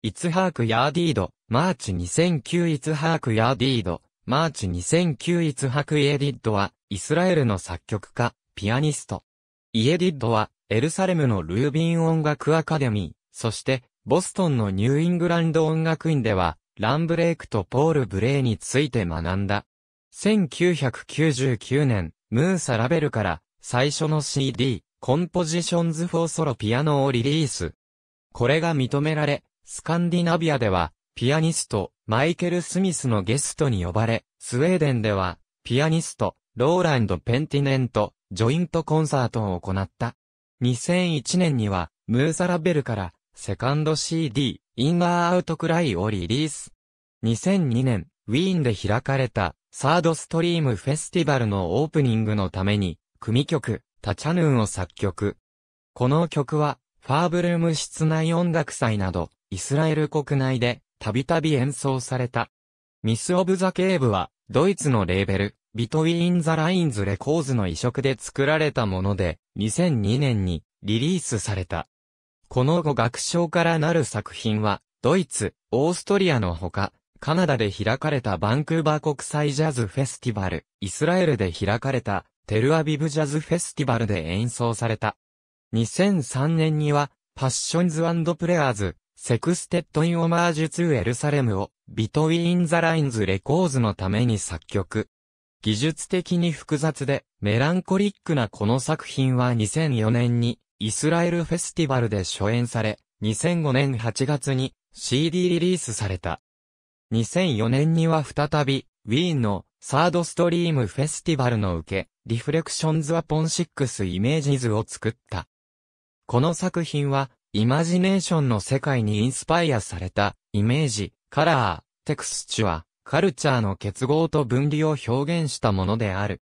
イツハーク・ヤーディード、マーチ2009イツハーク・ヤーディード、マーチ2009イツハーク・イエディッドは、イスラエルの作曲家、ピアニスト。イエディッドは、エルサレムのルービン音楽アカデミー、そして、ボストンのニューイングランド音楽院では、ランブレイクとポール・ブレイについて学んだ。1999年、ムーサ・ラベルから、最初の CD、コンポジションズ・フォー・ソロ・ピアノをリリース。これが認められ、スカンディナビアでは、ピアニスト、マイケル・スミスのゲストに呼ばれ、スウェーデンでは、ピアニスト、ローランド・ペンティネント、ジョイントコンサートを行った。2001年には、ムーサラベルから、セカンド CD、インガー・アウト・クライをリリース。2002年、ウィーンで開かれた、サードストリームフェスティバルのオープニングのために、組曲、タチャヌーンを作曲。この曲は、ファーブルーム室内音楽祭など、イスラエル国内でたびたび演奏された。ミス・オブ・ザ・ケーブは、ドイツのレーベル、ビトウィン・ザ・ラインズ・レコーズの移植で作られたもので、2002年にリリースされた。この後楽章からなる作品は、ドイツ、オーストリアのほか、カナダで開かれたバンクーバー国際ジャズフェスティバル、イスラエルで開かれたテルアビブジャズフェスティバルで演奏された。2003年には、パッションズプレアーズ、セクステッド・イン・オマージュ・ツー・エルサレムを、ビトウィン・ザ・ラインズ・レコーズのために作曲。技術的に複雑で、メランコリックなこの作品は2004年に、イスラエルフェスティバルで初演され、2005年8月に CD リリースされた。2004年には再び、ウィーンのサードストリームフェスティバルの受け、リフレクションズ・アポン・シックス・イメージズを作った。この作品は、イマジネーションの世界にインスパイアされた、イメージ、カラー、テクスチュア、カルチャーの結合と分離を表現したものである。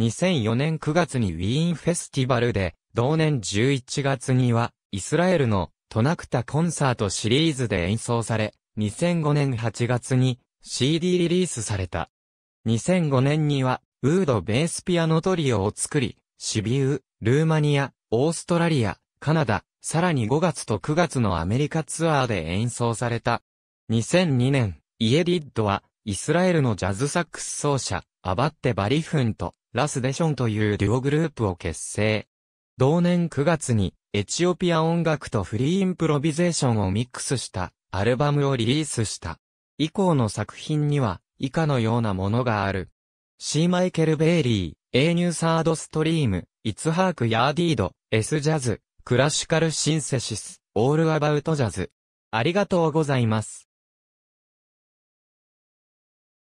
2004年9月にウィーンフェスティバルで、同年11月には、イスラエルのトナクタコンサートシリーズで演奏され、2005年8月に CD リリースされた。2005年には、ウードベースピアノトリオを作り、シビウ、ルーマニア、オーストラリア、カナダ、さらに5月と9月のアメリカツアーで演奏された。2002年、イエディッドは、イスラエルのジャズサックス奏者、アバッテ・バリフンと、ラス・デションというデュオグループを結成。同年9月に、エチオピア音楽とフリーインプロビゼーションをミックスした、アルバムをリリースした。以降の作品には、以下のようなものがある。シー・マイケル・ベイリー、A ニューサードストリーム、イツハーク・ヤーディード、S ジャズ、クラシカルシンセシス、オールアバウトジャズ。ありがとうございます。